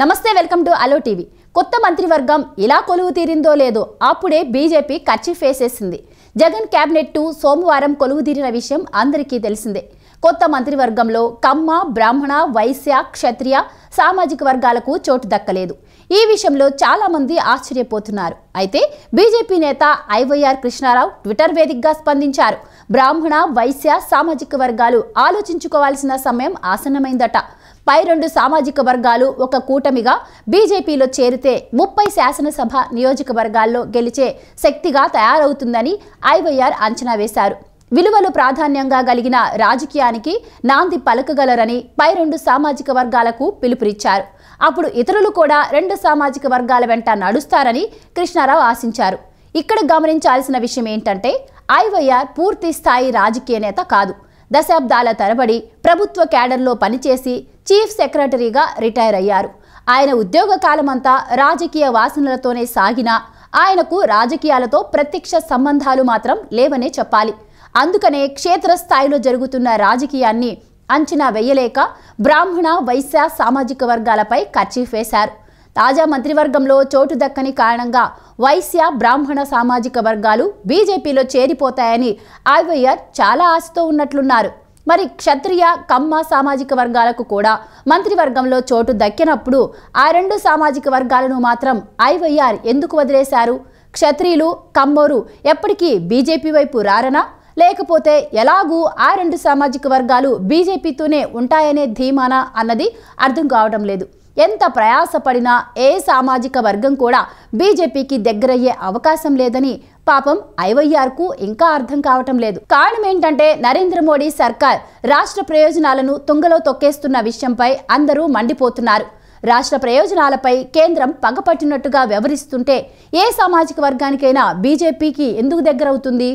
నమస్తే welcome to allow TV కొత్త మంత్రివర్గం ఇలా కొలువు తీరిందో లేదో అప్పుడే బీజేపీ ఖర్చు వేసేసింది జగన్ క్యాబినెట్ సోమవారం కొలువు తీరిన విషయం అందరికీ తెలిసిందే కొత్త మంత్రివర్గంలో కమ్మ బ్రాహ్మణ వైశ్య క్షత్రియ సామాజిక వర్గాలకు చోటు దక్కలేదు ఈ విషయంలో చాలామంది ఆశ్చర్యపోతున్నారు అయితే బీజేపీ నేత ఐవైఆర్ కృష్ణారావు ట్విట్టర్ వేదికగా స్పందించారు బ్రాహ్మణ వైశ్య సామాజిక వర్గాలు ఆలోచించుకోవాల్సిన సమయం ఆసన్నమైందట పై రెండు సామాజిక వర్గాలు ఒక కూటమిగా బీజేపీలో చేరితే ముప్పై శాసనసభ నియోజకవర్గాల్లో గెలిచే శక్తిగా తయారవుతుందని ఐవైఆర్ అంచనా వేశారు విలువలు ప్రాధాన్యంగా కలిగిన రాజకీయానికి నాంది పలకగలరని పై రెండు సామాజిక వర్గాలకు పిలుపునిచ్చారు అప్పుడు ఇతరులు కూడా రెండు సామాజిక వర్గాల వెంట నడుస్తారని కృష్ణారావు ఆశించారు ఇక్కడ గమనించాల్సిన విషయం ఏంటంటే ఐవైఆర్ పూర్తి స్థాయి రాజకీయ నేత కాదు దశాబ్దాల తరబడి ప్రభుత్వ క్యాడర్లో పనిచేసి చీఫ్ సెక్రటరీగా రిటైర్ అయ్యారు ఆయన ఉద్యోగ కాలమంతా రాజకీయ వాసనలతోనే సాగినా ఆయనకు రాజకీయాలతో ప్రత్యక్ష సంబంధాలు మాత్రం లేవనే చెప్పాలి అందుకనే క్షేత్రస్థాయిలో జరుగుతున్న రాజకీయాన్ని అంచనా వేయలేక బ్రాహ్మణ వైశ్య సామాజిక వర్గాలపై ఖర్చీఫ్ వేశారు తాజా మంత్రివర్గంలో చోటు దక్కని కారణంగా వైశ్య బ్రాహ్మణ సామాజిక వర్గాలు బీజేపీలో చేరిపోతాయని ఐవైఆర్ చాలా ఆశతో ఉన్నట్లున్నారు మరి క్షత్రియ కమ్మ సామాజిక వర్గాలకు కూడా మంత్రివర్గంలో చోటు దక్కినప్పుడు ఆ రెండు సామాజిక వర్గాలను మాత్రం ఐవైఆర్ ఎందుకు వదిలేశారు క్షత్రియులు కమ్మోరు ఎప్పటికీ బీజేపీ వైపు రారనా లేకపోతే ఎలాగూ ఆ రెండు సామాజిక వర్గాలు బీజేపీతోనే ఉంటాయనే ధీమానా అన్నది అర్థం కావడం లేదు ఎంత ప్రయాసపడినా ఏ సామాజిక వర్గం కూడా బీజేపీకి దగ్గరయ్యే అవకాశం లేదని పాపం ఐవైఆర్కు ఇంకా అర్థం కావటం లేదు కారణం ఏంటంటే నరేంద్ర మోడీ సర్కార్ రాష్ట్ర ప్రయోజనాలను తుంగలో తొక్కేస్తున్న విషయంపై అందరూ మండిపోతున్నారు రాష్ట్ర ప్రయోజనాలపై కేంద్రం పగపట్టినట్టుగా వ్యవహరిస్తుంటే ఏ సామాజిక వర్గానికైనా బీజేపీకి ఎందుకు దగ్గరవుతుంది